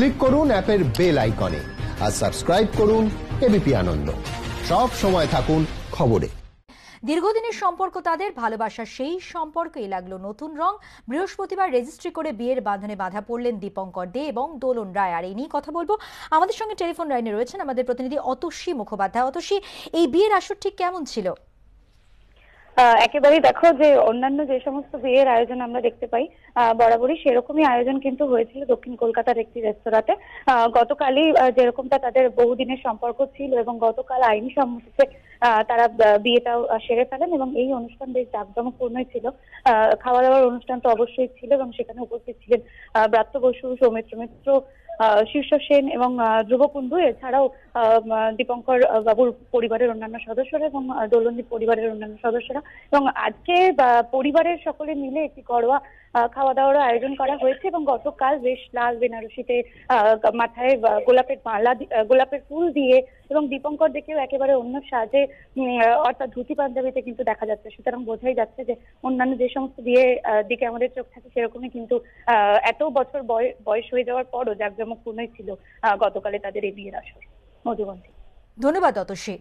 click করুন অ্যাপের bell আইকনে আর সাবস্ক্রাইব করুন এবিপি আনন্দ সব সময় থাকুন খবরে দীর্ঘদিনের সম্পর্ক তাদের ভালোবাসা সেই সম্পর্কেই লাগলো নতুন রং বৃহস্পতিবার রেজিস্ট্রি করে বিয়ের বাঁধনে বাধা পড়লেন দীপঙ্কর দে এবং দোলন রায় আর এই নিয়ে কথা বলবো আমাদের সঙ্গে টেলিফোন লাইনে রয়েছেন আমাদের প্রতিনিধি অতসী মুখোপাধ্যায় অতসী এই বিয়ের আসর ঠিক কেমন ছিল একেবারেই দেখো যে অন্যান্য যে সমস্ত বিয়ের আয়োজন আমরা দেখতে পাই বরাবরই সেরকমই আয়োজন কিন্তু হয়েছিল দক্ষিণ কলকাতার একটি রেস্তোরাঁতে গতকালই যেরকমটা তাদের বহুদিনের সম্পর্ক ছিল এবং গতকাল আইনি সম্মতিতে তারা বিয়েটাও সেরে ফেলেন এবং এই অনুষ্ঠান বেশ জাকজমকপূর্ণই ছিল খাওয়া দাওয়ার অনুষ্ঠান তো অবশ্যই ছিল এবং সেখানে উপস্থিত ছিলেন ব্রাত্য বসু সৌমিত্র মিত্র শীর্ষ সেন এবং ধ্রুব এছাড়াও দীপঙ্কর বাবুর পরিবারের অন্যান্য সদস্যরা এবং দোলন্দী পরিবারের অন্যান্য সদস্যরা এবং আজকে পরিবারের সকলে মিলে একটি ঘরোয়া খাওয়া দাওয়ার আয়োজন করা হয়েছে এবং গতকাল বেশ লাল বেনারসিতে মাথায় গোলাপের মালা গোলাপের ফুল দিয়ে এবং দীপঙ্কর দেখেও একেবারে অন্য সাজে অর্থাৎ ধুতি পাঞ্জাবিতে কিন্তু দেখা যাচ্ছে সুতরাং বোঝাই যাচ্ছে যে অন্যান্য যে সমস্ত বিয়ে দিকে আমাদের চোখ থাকে সেরকমই কিন্তু এত বছর বয়স হয়ে যাওয়ার পরও যাক জাঁকজমকপূর্ণই ছিল গতকালে তাদের এই বিয়ের আসর মধুবন্ধী ধন্যবাদ অতসী